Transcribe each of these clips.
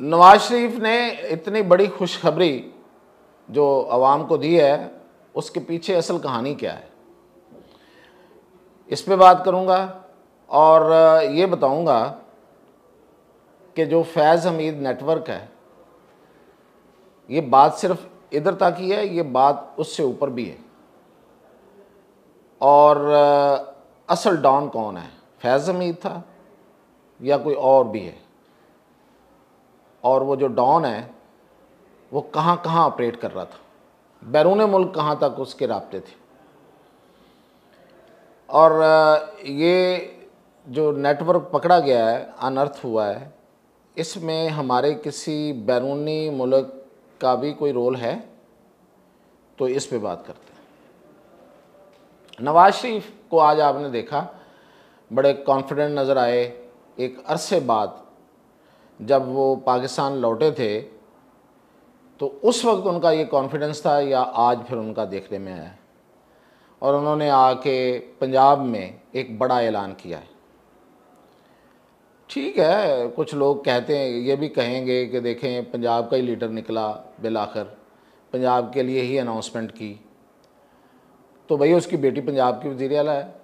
नवाज शरीफ ने इतनी बड़ी खुशखबरी जो आवाम को दी है उसके पीछे असल कहानी क्या है इस पर बात करूँगा और ये बताऊँगा कि जो फैज़ हमीद नेटवर्क है ये बात सिर्फ इधर तक ही है ये बात उससे ऊपर भी है और असल डॉन कौन है फैज़ हमीद था या कोई और भी है और वो जो डॉन है वो कहाँ कहाँ ऑपरेट कर रहा था बैरून मुल्क कहाँ तक उसके रबते थे और ये जो नेटवर्क पकड़ा गया है अनर्थ हुआ है इसमें हमारे किसी बैरूनी मुल्क का भी कोई रोल है तो इस पे बात करते हैं नवाज शरीफ को आज आपने देखा बड़े कॉन्फिडेंट नज़र आए एक अरसे बाद जब वो पाकिस्तान लौटे थे तो उस वक्त उनका ये कॉन्फिडेंस था या आज फिर उनका देखने में आया और उन्होंने आके पंजाब में एक बड़ा ऐलान किया है ठीक है कुछ लोग कहते हैं ये भी कहेंगे कि देखें पंजाब का ही लीडर निकला बिलाकर पंजाब के लिए ही अनाउंसमेंट की तो भैया उसकी बेटी पंजाब की वजीर अला है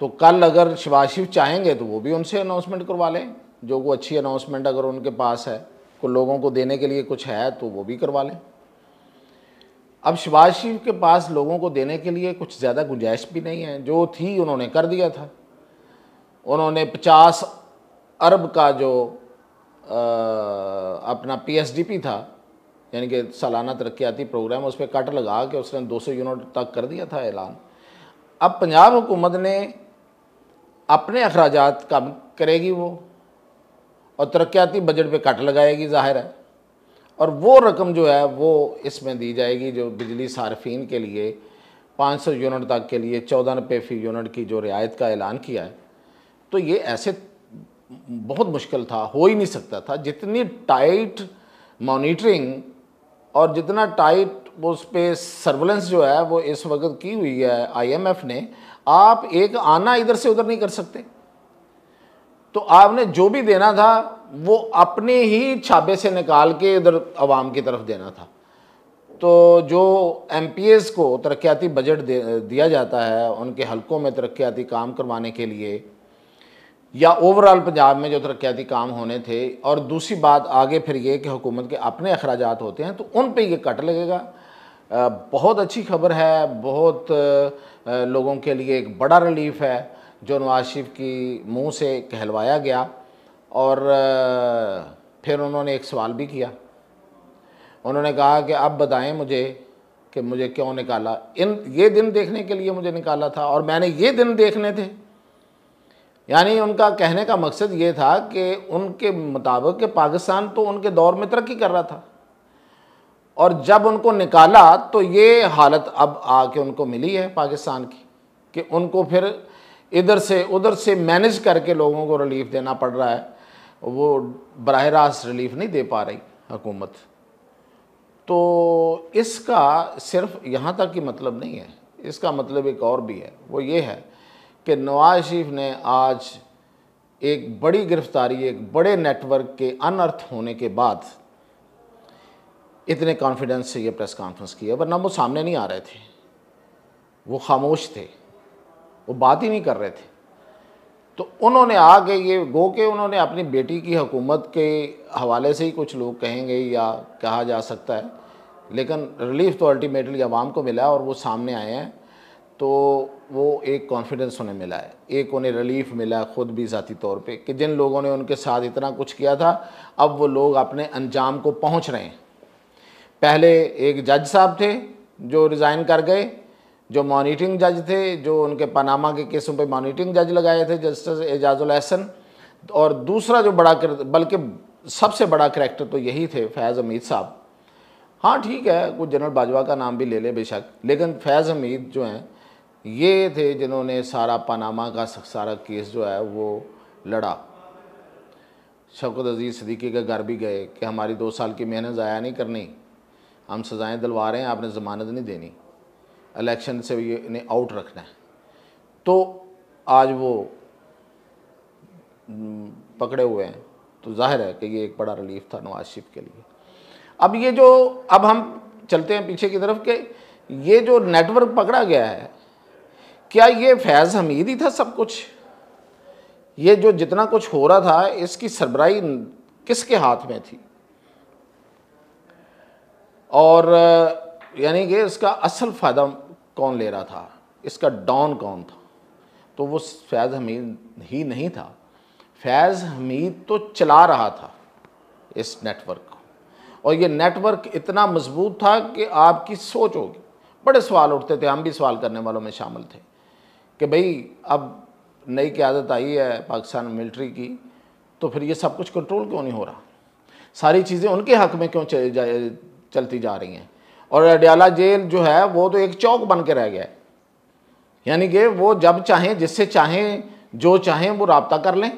तो कल अगर शिवाशिव चाहेंगे तो वो भी उनसे अनाउंसमेंट करवा लें जो को अच्छी अनाउंसमेंट अगर उनके पास है को लोगों को देने के लिए कुछ है तो वो भी करवा लें अब शिवाज शरीफ के पास लोगों को देने के लिए कुछ ज़्यादा गुंजाइश भी नहीं है जो थी उन्होंने कर दिया था उन्होंने पचास अरब का जो आ, अपना पीएसडीपी था यानी कि सालाना तरक्याती प्रोग्राम उस पर कट लगा के उसने 200 यूनिट तक कर दिया था ऐलान अब पंजाब हुकूमत ने अपने अखराज कम करेगी वो और तरक्याती बजट पे कट लगाएगी जाहिर है और वो रकम जो है वो इसमें दी जाएगी जो बिजली सार्फिन के लिए 500 यूनिट तक के लिए चौदह रुपये फी यूनिट की जो रियायत का ऐलान किया है तो ये ऐसे बहुत मुश्किल था हो ही नहीं सकता था जितनी टाइट मॉनिटरिंग और जितना टाइट उस पर सर्वेलेंस जो है वो इस वक्त की हुई है आईएमएफ ने आप एक आना इधर से उधर नहीं कर सकते तो आपने जो भी देना था वो अपने ही छापे से निकाल के इधर आवाम की तरफ देना था तो जो एम को तरक्याती बजट दिया जाता है उनके हलकों में तरक्याती काम करवाने के लिए या ओवरऑल पंजाब में जो तरक्याती काम होने थे और दूसरी बात आगे फिर ये कि हुकूमत के अपने अखराज होते हैं तो उन पर ये कट लगेगा बहुत अच्छी खबर है बहुत लोगों के लिए एक बड़ा रिलीफ है जो नवाज शरीफ की मुंह से कहलवाया गया और फिर उन्होंने एक सवाल भी किया उन्होंने कहा कि अब बताएं मुझे कि मुझे क्यों निकाला इन ये दिन देखने के लिए मुझे निकाला था और मैंने ये दिन देखने थे यानी उनका कहने का मकसद ये था कि उनके मुताबिक कि पाकिस्तान तो उनके दौर में तरक्की कर रहा था और जब उनको निकाला तो ये हालत अब आके उनको मिली है पाकिस्तान की कि उनको फिर इधर से उधर से मैनेज करके लोगों को रिलीफ देना पड़ रहा है वो बरह रास्त रिलीफ नहीं दे पा रही हुकूमत तो इसका सिर्फ यहाँ तक ही मतलब नहीं है इसका मतलब एक और भी है वो ये है कि नवाज शरीफ ने आज एक बड़ी गिरफ्तारी एक बड़े नेटवर्क के अनर्थ होने के बाद इतने कॉन्फिडेंस से ये प्रेस कॉन्फ्रेंस की है वरना वो सामने नहीं आ रहे थे वो खामोश थे वो बात ही नहीं कर रहे थे तो उन्होंने आके ये गो के उन्होंने अपनी बेटी की हुकूमत के हवाले से ही कुछ लोग कहेंगे या कहा जा सकता है लेकिन रिलीफ तो अल्टीमेटली आवाम को मिला और वो सामने आए हैं तो वो एक कॉन्फिडेंस उन्हें मिला है एक उन्हें रिलीफ मिला ख़ुद भी ज़ाती तौर पे कि जिन लोगों ने उनके साथ इतना कुछ किया था अब वो लोग अपने अंजाम को पहुंच रहे हैं पहले एक जज साहब थे जो रिज़ाइन कर गए जो मॉनिटरिंग जज थे जो उनके पनामा के केसों पे मॉनिटरिंग जज लगाए थे जस्टिस एजाजुल एहसन और दूसरा जो बड़ा बल्कि सबसे बड़ा करैक्टर तो यही थे फैज़ हमीद साहब हाँ ठीक है वो जनरल बाजवा का नाम भी ले लें बेशक लेकिन फैज़ हमीद जो हैं ये थे जिन्होंने सारा पनामा का सारा केस जो है वो लड़ा शवकत अजीज़ सदीकी के घर भी गए कि हमारी दो साल की मेहनत ज़ाया नहीं करनी हम सज़ाएँ दिलवा रहे हैं आपने ज़मानत नहीं देनी इलेक्शन से इन्हें आउट रखना है तो आज वो पकड़े हुए हैं तो जाहिर है कि ये एक बड़ा रिलीफ था नवाज शरीफ के लिए अब ये जो अब हम चलते हैं पीछे की तरफ के ये जो नेटवर्क पकड़ा गया है क्या ये फैज़ हमीद ही था सब कुछ ये जो जितना कुछ हो रहा था इसकी सरबराही किसके हाथ में थी और यानी कि इसका असल फ़ायदा कौन ले रहा था इसका डॉन कौन था तो वो फैज़ हमीद ही नहीं था फैज़ हमीद तो चला रहा था इस नेटवर्क को और ये नेटवर्क इतना मजबूत था कि आपकी सोच होगी बड़े सवाल उठते थे हम भी सवाल करने वालों में शामिल थे कि भाई अब नई क्यादत आई है पाकिस्तान मिलिट्री की तो फिर ये सब कुछ कंट्रोल क्यों नहीं हो रहा सारी चीज़ें उनके हक में क्यों चलती जा रही हैं और अडयाला जेल जो है वो तो एक चौक बन के रह गया है यानी कि वो जब चाहें जिससे चाहें जो चाहें वो रबता कर लें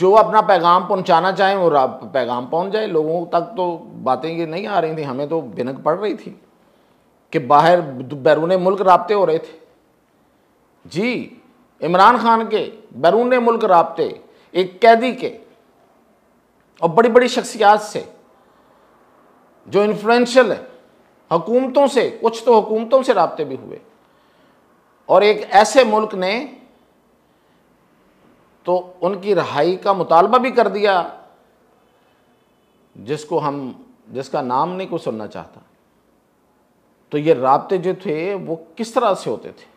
जो अपना पैगाम पहुंचाना चाहें वो पैगाम पहुंच जाए लोगों तक तो बातें ये नहीं आ रही थी हमें तो बिनक पड़ रही थी कि बाहर बैरून मुल्क रबते हो रहे थे जी इमरान खान के बैरून मुल्क रबते एक कैदी के और बड़ी बड़ी शख्सियात से जो इन्फ्लुएंशल है हुकूमतों से कुछ तो हुकूमतों से रबते भी हुए और एक ऐसे मुल्क ने तो उनकी रहाई का मुतालबा भी कर दिया जिसको हम जिसका नाम नहीं को सुनना चाहता तो ये रबते जो थे वो किस तरह से होते थे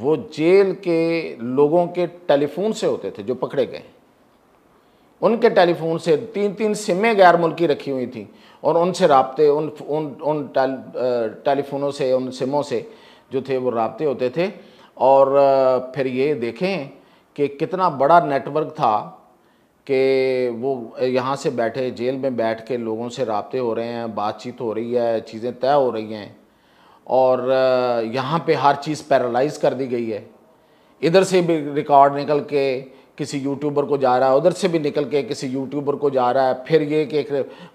वो जेल के लोगों के टेलीफोन से होते थे जो पकड़े गए उनके टेलीफोन से तीन तीन सिमें गैर मुल्की रखी हुई थी और उनसे रबते उन उन उन टेलीफोनों से उन सिमों से जो थे वो रबते होते थे और फिर ये देखें कि कितना बड़ा नेटवर्क था कि वो यहाँ से बैठे जेल में बैठ के लोगों से रबते हो रहे हैं बातचीत हो रही है चीज़ें तय हो रही हैं और यहाँ पे हर चीज़ पैरालाइज कर दी गई है इधर से भी रिकॉर्ड निकल के किसी यूट्यूबर को जा रहा है उधर से भी निकल के किसी यूट्यूबर को जा रहा है फिर ये कि एक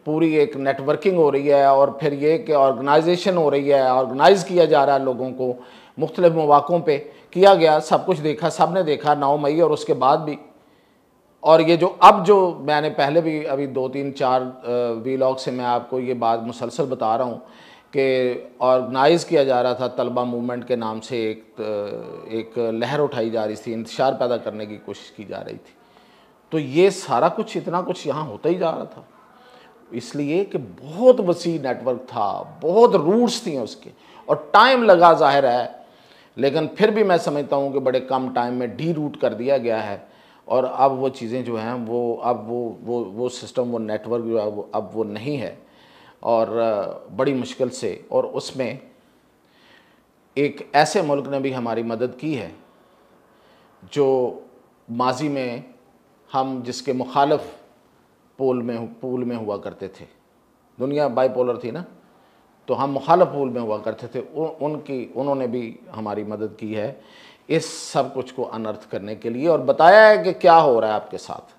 पूरी एक नेटवर्किंग हो रही है और फिर ये कि ऑर्गेनाइजेशन हो रही है ऑर्गेनाइज़ किया जा रहा है लोगों को मुख्तलिफ मौक़ों पर किया गया सब कुछ देखा सब ने देखा नौ मई और उसके बाद भी और ये जो अब जो मैंने पहले भी अभी दो तीन चार वीलॉग से मैं आपको ये बात मुसलसल बता रहा हूँ के ऑर्गनाइज़ किया जा रहा था तलबा मूवमेंट के नाम से एक एक लहर उठाई जा रही थी इंतशार पैदा करने की कोशिश की जा रही थी तो ये सारा कुछ इतना कुछ यहाँ होता ही जा रहा था इसलिए कि बहुत वसी नेटवर्क था बहुत रूट्स थी उसके और टाइम लगा जाहिर है लेकिन फिर भी मैं समझता हूँ कि बड़े कम टाइम में डी रूट कर दिया गया है और अब वो चीज़ें जो हैं वो अब वो वो वो सिस्टम वो नेटवर्क जो है वो अब वो नहीं है और बड़ी मुश्किल से और उसमें एक ऐसे मुल्क ने भी हमारी मदद की है जो माजी में हम जिसके मुखालफ पोल में पूल में हुआ करते थे दुनिया बाईपोलर थी ना तो हम मुखालफ पूल में हुआ करते थे उ, उनकी उन्होंने भी हमारी मदद की है इस सब कुछ को अनर्थ करने के लिए और बताया है कि क्या हो रहा है आपके साथ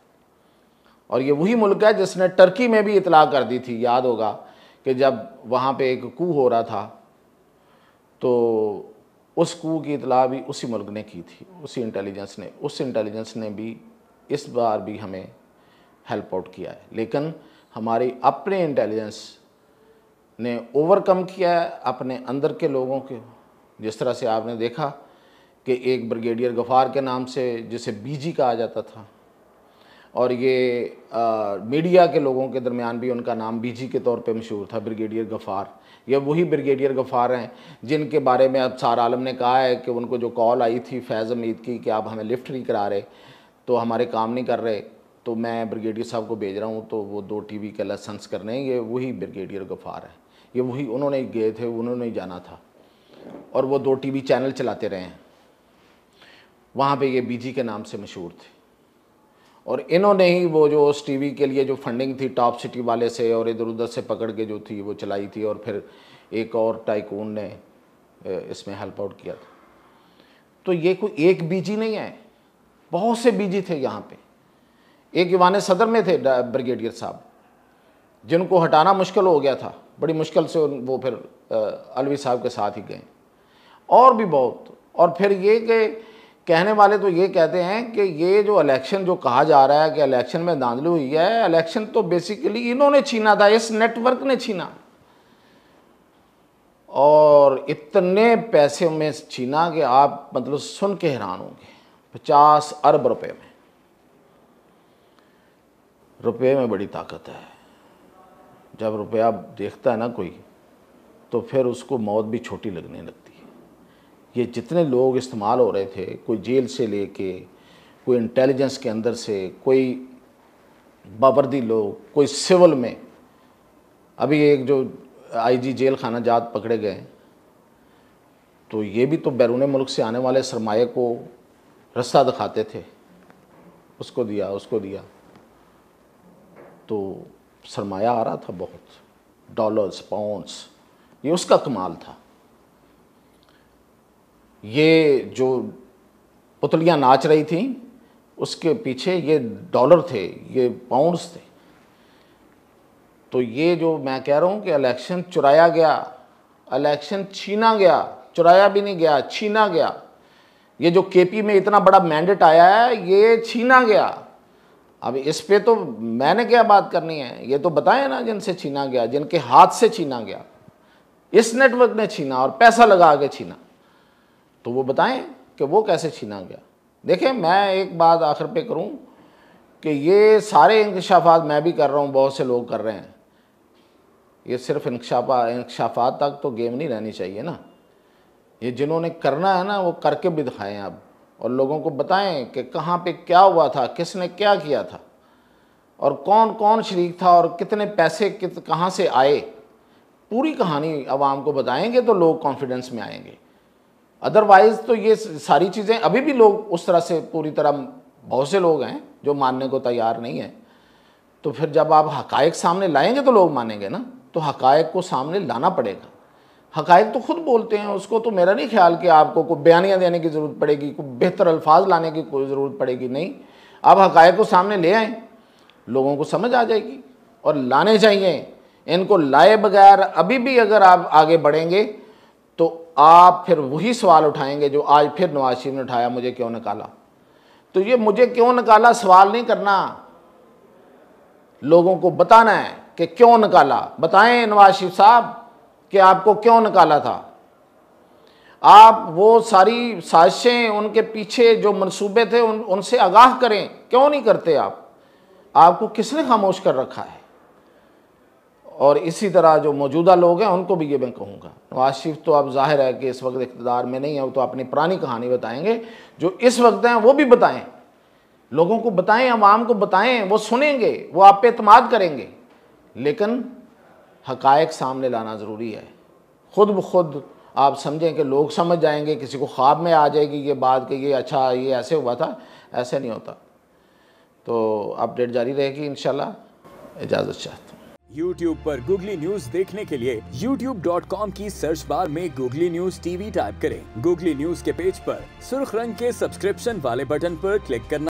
और ये वही मुल्क है जिसने टर्की में भी इतला कर दी थी याद होगा कि जब वहाँ पे एक कू हो रहा था तो उस कू की इतला भी उसी मुल्क ने की थी उसी इंटेलिजेंस ने उस इंटेलिजेंस ने भी इस बार भी हमें हेल्प आउट किया है लेकिन हमारी अपने इंटेलिजेंस ने ओवरकम किया है अपने अंदर के लोगों के जिस तरह से आपने देखा कि एक ब्रिगेडियर गफ़ार के नाम से जिसे बीजी कहा जाता था और ये आ, मीडिया के लोगों के दरमियान भी उनका नाम बीजी के तौर पे मशहूर था ब्रिगेडियर गफ़ार ये वही ब्रिगेडियर गफ़ार हैं जिनके बारे में अब सार आलम ने कहा है कि उनको जो कॉल आई थी फैज़ अमीद की कि आप हमें लिफ्ट नहीं करा रहे तो हमारे काम नहीं कर रहे तो मैं ब्रिगेडियर साहब को भेज रहा हूँ तो वो दो वी के लाइसेंस करने ये वही ब्रिगेडियर गफ़ार हैं ये वही उन्होंने गए थे उन्होंने ही जाना था और वो दो टी चैनल चलाते रहे हैं वहाँ पर ये बीजी के नाम से मशहूर थे और इन्होंने ही वो जो उस टीवी के लिए जो फंडिंग थी टॉप सिटी वाले से और इधर उधर से पकड़ के जो थी वो चलाई थी और फिर एक और टाइकून ने इसमें हेल्प आउट किया था तो ये कोई एक बीजी नहीं है बहुत से बीजी थे यहाँ पे एक युवा सदर में थे ब्रिगेडियर साहब जिनको हटाना मुश्किल हो गया था बड़ी मुश्किल से वो फिर अलवी साहब के साथ ही गए और भी बहुत और फिर ये कि कहने वाले तो ये कहते हैं कि ये जो इलेक्शन जो कहा जा रहा है कि इलेक्शन में धांधली हुई है इलेक्शन तो बेसिकली इन्होंने छीना था इस नेटवर्क ने छीना और इतने पैसे में छीना कि आप मतलब सुन के हैरान होंगे पचास अरब रुपए में रुपये में बड़ी ताकत है जब रुपया देखता है ना कोई तो फिर उसको मौत भी छोटी लगने लगती ये जितने लोग इस्तेमाल हो रहे थे कोई जेल से लेके कोई इंटेलिजेंस के अंदर से कोई बाबरदी लोग कोई सिविल में अभी एक जो आईजी जेल खाना जात पकड़े गए तो ये भी तो बैरून मुल्क से आने वाले सरमाए को रास्ता दिखाते थे उसको दिया उसको दिया तो सरमाया आ रहा था बहुत डॉलर्स पाउंड्स ये उसका कमाल था ये जो पुतलियाँ नाच रही थी उसके पीछे ये डॉलर थे ये पाउंड्स थे तो ये जो मैं कह रहा हूँ कि इलेक्शन चुराया गया इलेक्शन छीना गया चुराया भी नहीं गया छीना गया ये जो केपी में इतना बड़ा मैंडेट आया है ये छीना गया अब इस पे तो मैंने क्या बात करनी है ये तो बताएं ना जिनसे छीना गया जिनके हाथ से छीना गया इस नेटवर्क ने छीना और पैसा लगा के छीना तो वो बताएं कि वो कैसे छीना गया देखें मैं एक बात आखिर पे करूं कि ये सारे इंकशाफात मैं भी कर रहा हूं बहुत से लोग कर रहे हैं ये सिर्फ इंकशाफा इंकशाफात तक तो गेम नहीं रहनी चाहिए ना ये जिन्होंने करना है ना वो करके भी दिखाएं अब और लोगों को बताएं कि कहाँ पे क्या हुआ था किसने क्या किया था और कौन कौन शरीक था और कितने पैसे कित कहाँ से आए पूरी कहानी आवाम को बताएंगे तो लोग कॉन्फिडेंस में आएंगे अदरवाइज तो ये सारी चीज़ें अभी भी लोग उस तरह से पूरी तरह बहुत से लोग हैं जो मानने को तैयार नहीं है तो फिर जब आप हकायक सामने लाएंगे तो लोग मानेंगे ना तो हकायक को सामने लाना पड़ेगा हकायक तो खुद बोलते हैं उसको तो मेरा नहीं ख्याल कि आपको कोई बयानियाँ देने की ज़रूरत पड़ेगी कोई बेहतर अल्फाज लाने की कोई ज़रूरत पड़ेगी नहीं आप हकायक को सामने ले आएँ लोगों को समझ आ जाएगी और लाने चाहिए इनको लाए बगैर अभी भी अगर आप आगे बढ़ेंगे आप फिर वही सवाल उठाएंगे जो आज फिर नवाज शरीफ ने उठाया मुझे क्यों निकाला तो ये मुझे क्यों निकाला सवाल नहीं करना लोगों को बताना है कि क्यों निकाला बताएं नवाज शरीफ साहब कि आपको क्यों निकाला था आप वो सारी साजिशें उनके पीछे जो मंसूबे थे उन उनसे आगाह करें क्यों नहीं करते आप आपको किसने खामोश कर रखा है और इसी तरह जो मौजूदा लोग हैं उनको भी ये मैं कहूँगा नवाज तो शरीफ तो अब जाहिर है कि इस वक्त इकतदार में नहीं है वो तो अपनी पुरानी कहानी बताएंगे जो इस वक्त हैं वो भी बताएं लोगों को बताएं आवाम को बताएं वो सुनेंगे वो आप पे अतमाद करेंगे लेकिन हकायक सामने लाना ज़रूरी है खुद ब खुद आप समझें कि लोग समझ जाएंगे किसी को ख्वाब में आ जाएगी ये बात कि ये अच्छा ये ऐसे हुआ था ऐसे नहीं होता तो अपडेट जारी रहेगी इन इजाज़त चाहता हूँ YouTube पर Google News देखने के लिए YouTube.com की सर्च बार में Google News TV टाइप करें। Google News के पेज पर सुर्ख रंग के सब्सक्रिप्शन वाले बटन पर क्लिक करना